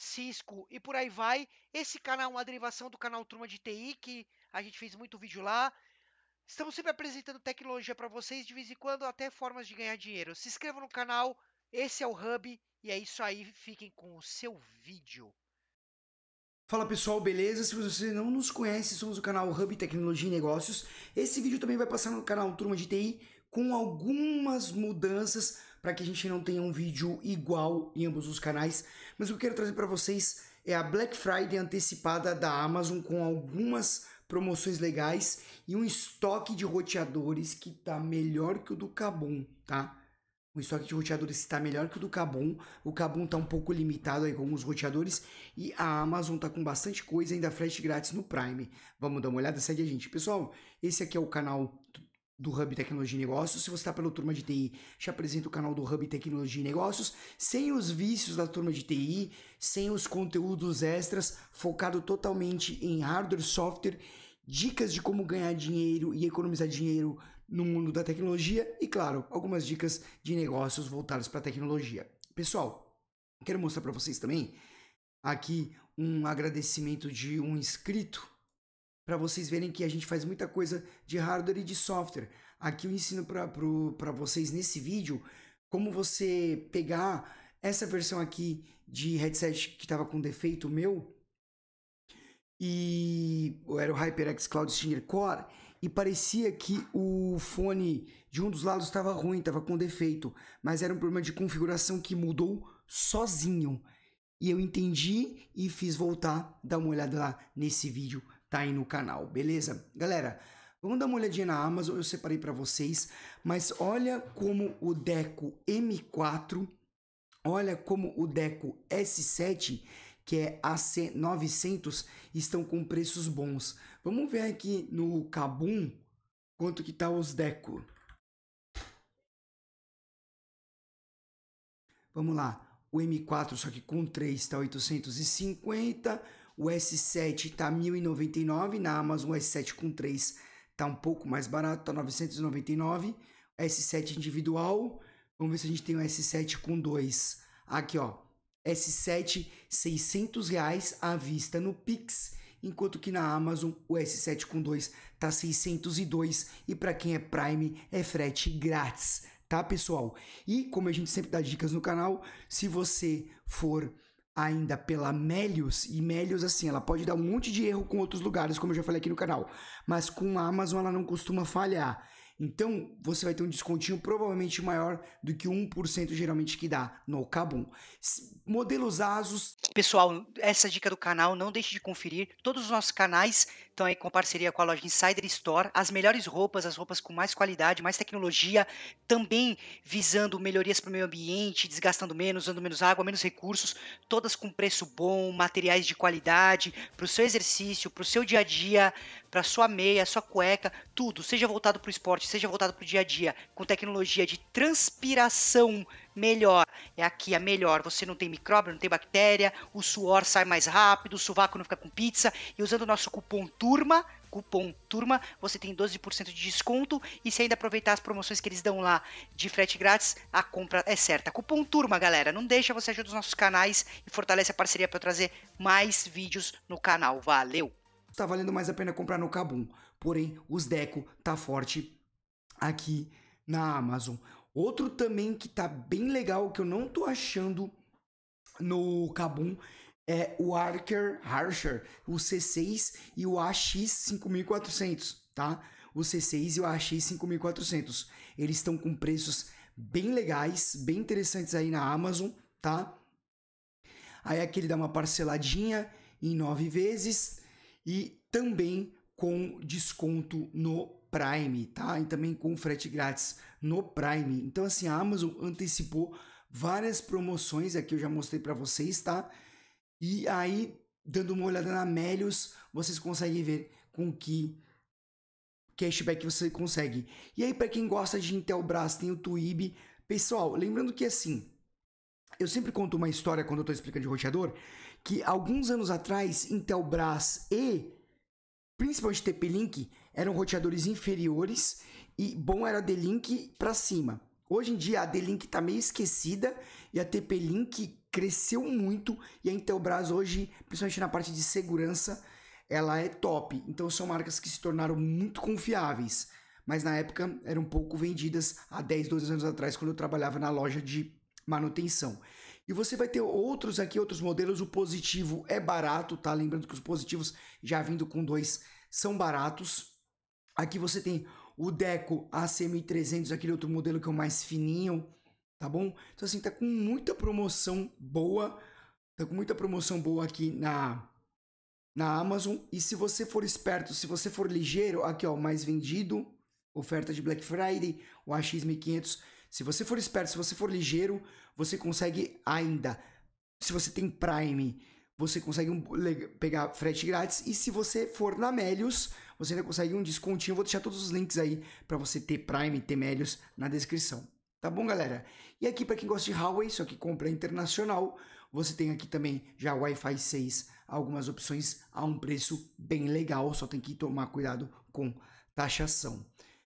Cisco e por aí vai. Esse canal é uma derivação do canal Turma de TI, que a gente fez muito vídeo lá. Estamos sempre apresentando tecnologia para vocês, de vez em quando até formas de ganhar dinheiro. Se inscreva no canal, esse é o Hub, e é isso aí, fiquem com o seu vídeo. Fala pessoal, beleza? Se você não nos conhece, somos o canal Hub Tecnologia e Negócios. Esse vídeo também vai passar no canal Turma de TI com algumas mudanças para que a gente não tenha um vídeo igual em ambos os canais. Mas o que eu quero trazer para vocês é a Black Friday antecipada da Amazon com algumas promoções legais e um estoque de roteadores que tá melhor que o do Cabum, tá? O estoque de roteadores está melhor que o do Cabum. O Cabum está um pouco limitado aí com os roteadores. E a Amazon está com bastante coisa ainda flash grátis no Prime. Vamos dar uma olhada, segue a gente. Pessoal, esse aqui é o canal do Hub Tecnologia e Negócios. Se você está pela turma de TI, te apresento o canal do Hub Tecnologia e Negócios, sem os vícios da turma de TI, sem os conteúdos extras, focado totalmente em hardware, software, dicas de como ganhar dinheiro e economizar dinheiro no mundo da tecnologia e, claro, algumas dicas de negócios voltados para a tecnologia. Pessoal, quero mostrar para vocês também aqui um agradecimento de um inscrito para vocês verem que a gente faz muita coisa de hardware e de software. Aqui eu ensino para vocês nesse vídeo como você pegar essa versão aqui de headset que estava com defeito meu e era o HyperX Cloud Stinger Core e parecia que o fone de um dos lados estava ruim, estava com defeito, mas era um problema de configuração que mudou sozinho. E eu entendi e fiz voltar, dar uma olhada lá nesse vídeo tá aí no canal, beleza? Galera, vamos dar uma olhadinha na Amazon, eu separei para vocês, mas olha como o Deco M4, olha como o Deco S7 que é AC900 estão com preços bons. Vamos ver aqui no Kabum quanto que tá os Deco. Vamos lá, o M4 só que com 3 está 850, o S7 tá 1.099, na Amazon o S7 com 3 tá um pouco mais barato, tá 999. S7 individual, vamos ver se a gente tem o S7 com 2. Aqui, ó. S7 600 reais à vista no Pix, enquanto que na Amazon o S7 com 2 tá 602 e para quem é Prime é frete grátis, tá pessoal? E como a gente sempre dá dicas no canal, se você for ainda pela Melius, e Melius, assim, ela pode dar um monte de erro com outros lugares, como eu já falei aqui no canal, mas com a Amazon ela não costuma falhar. Então, você vai ter um descontinho provavelmente maior do que 1% geralmente que dá no Kabum. Modelos ASUS. Pessoal, essa é dica do canal, não deixe de conferir. Todos os nossos canais estão aí com parceria com a loja Insider Store. As melhores roupas, as roupas com mais qualidade, mais tecnologia, também visando melhorias para o meio ambiente, desgastando menos, usando menos água, menos recursos, todas com preço bom, materiais de qualidade, para o seu exercício, para o seu dia a dia, para sua meia, sua cueca, tudo. Seja voltado para o esporte seja voltado para o dia a dia, com tecnologia de transpiração melhor. É aqui a é melhor. Você não tem micróbio, não tem bactéria, o suor sai mais rápido, o sovaco não fica com pizza. E usando o nosso cupom TURMA, cupom TURMA, você tem 12% de desconto. E se ainda aproveitar as promoções que eles dão lá de frete grátis, a compra é certa. Cupom TURMA, galera. Não deixa, você ajuda os nossos canais e fortalece a parceria para trazer mais vídeos no canal. Valeu! Está valendo mais a pena comprar no Cabum. Porém, os Deco tá forte aqui na Amazon. Outro também que tá bem legal, que eu não tô achando no Kabum, é o Archer Harsher, o C6 e o AX5400, tá? O C6 e o AX5400. Eles estão com preços bem legais, bem interessantes aí na Amazon, tá? Aí aqui ele dá uma parceladinha em nove vezes e também com desconto no Prime, tá? E também com frete grátis no Prime. Então assim, a Amazon antecipou várias promoções aqui eu já mostrei para vocês, tá? E aí, dando uma olhada na Melios, vocês conseguem ver com que cashback você consegue. E aí, para quem gosta de Intelbras, tem o Twib. Pessoal, lembrando que assim, eu sempre conto uma história quando eu estou explicando de roteador, que alguns anos atrás, Intelbras e principalmente TP-Link, eram roteadores inferiores e bom era a D-Link para cima. Hoje em dia a D-Link está meio esquecida e a TP-Link cresceu muito e a Intelbras hoje, principalmente na parte de segurança, ela é top. Então são marcas que se tornaram muito confiáveis, mas na época eram pouco vendidas há 10, 12 anos atrás quando eu trabalhava na loja de manutenção. E você vai ter outros aqui, outros modelos. O positivo é barato, tá? Lembrando que os positivos, já vindo com dois, são baratos. Aqui você tem o Deco ACM300, aquele outro modelo que é o mais fininho, tá bom? Então assim, tá com muita promoção boa, tá com muita promoção boa aqui na, na Amazon. E se você for esperto, se você for ligeiro, aqui ó, mais vendido, oferta de Black Friday, o AX1500, se você for esperto, se você for ligeiro, você consegue ainda. Se você tem Prime, você consegue um, pegar frete grátis. E se você for na Melios, você ainda consegue um descontinho. Eu vou deixar todos os links aí para você ter Prime, ter Melios na descrição. Tá bom, galera? E aqui, para quem gosta de Huawei, só que compra internacional, você tem aqui também já Wi-Fi 6, algumas opções a um preço bem legal, só tem que tomar cuidado com taxação.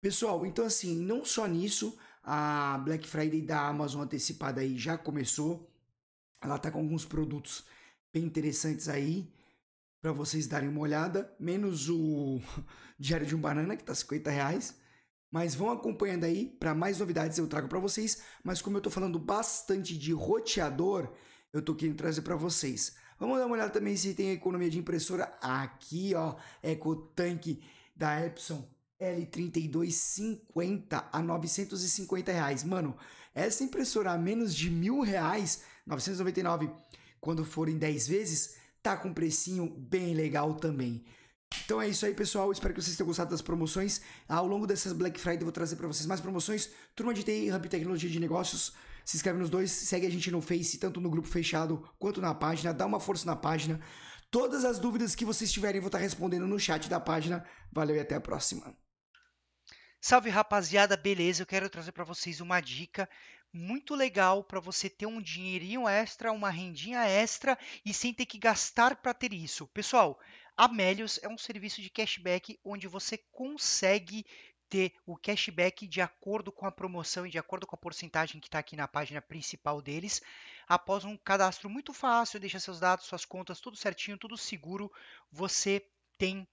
Pessoal, então assim, não só nisso, a Black Friday da Amazon antecipada aí já começou. Ela tá com alguns produtos bem interessantes aí para vocês darem uma olhada, menos o Diário de um Banana que tá 50 reais. Mas vão acompanhando aí para mais novidades eu trago para vocês, mas como eu tô falando bastante de roteador, eu tô querendo trazer para vocês. Vamos dar uma olhada também se tem economia de impressora aqui, ó, EcoTank da Epson L3250 a 950 reais. Mano, essa impressora a menos de mil reais, 999, quando forem 10 vezes, tá com um precinho bem legal também. Então é isso aí, pessoal. Espero que vocês tenham gostado das promoções. Ao longo dessas Black Friday eu vou trazer para vocês mais promoções. Turma de TI, Ramp Tecnologia de Negócios, se inscreve nos dois, segue a gente no Face, tanto no grupo fechado quanto na página, dá uma força na página. Todas as dúvidas que vocês tiverem, eu vou estar tá respondendo no chat da página. Valeu e até a próxima. Salve rapaziada, beleza? Eu quero trazer para vocês uma dica muito legal para você ter um dinheirinho extra, uma rendinha extra e sem ter que gastar para ter isso. Pessoal, a Melius é um serviço de cashback onde você consegue ter o cashback de acordo com a promoção e de acordo com a porcentagem que está aqui na página principal deles, após um cadastro muito fácil, deixa seus dados, suas contas, tudo certinho, tudo seguro, você tem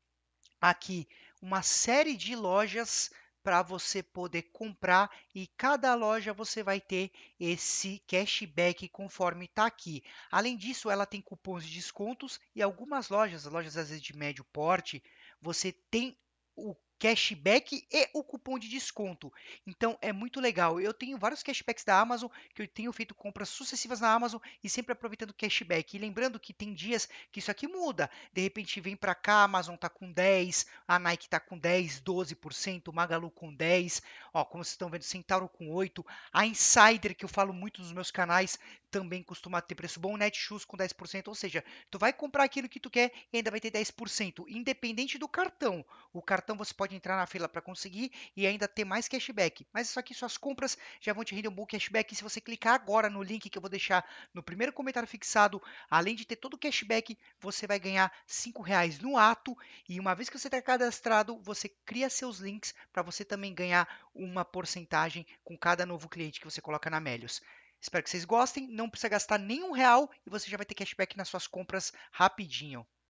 aqui uma série de lojas para você poder comprar e cada loja você vai ter esse cashback conforme está aqui. Além disso, ela tem cupons de descontos e algumas lojas, lojas às vezes de médio porte, você tem o cashback e o cupom de desconto. Então é muito legal. Eu tenho vários cashbacks da Amazon que eu tenho feito compras sucessivas na Amazon e sempre aproveitando cashback. E lembrando que tem dias que isso aqui muda. De repente vem para cá, a Amazon tá com 10, a Nike tá com 10, 12%, Magalu com 10, ó, como vocês estão vendo, Centauro com 8, a Insider que eu falo muito nos meus canais também costuma ter preço bom, Netshoes com 10%, ou seja, tu vai comprar aquilo que tu quer e ainda vai ter 10%, independente do cartão. O cartão você pode pode entrar na fila para conseguir e ainda ter mais cashback. Mas isso aqui, suas compras já vão te render um bom cashback. Se você clicar agora no link que eu vou deixar no primeiro comentário fixado, além de ter todo o cashback, você vai ganhar R$ reais no ato. E uma vez que você está cadastrado, você cria seus links para você também ganhar uma porcentagem com cada novo cliente que você coloca na Melios. Espero que vocês gostem. Não precisa gastar nenhum real e você já vai ter cashback nas suas compras rapidinho.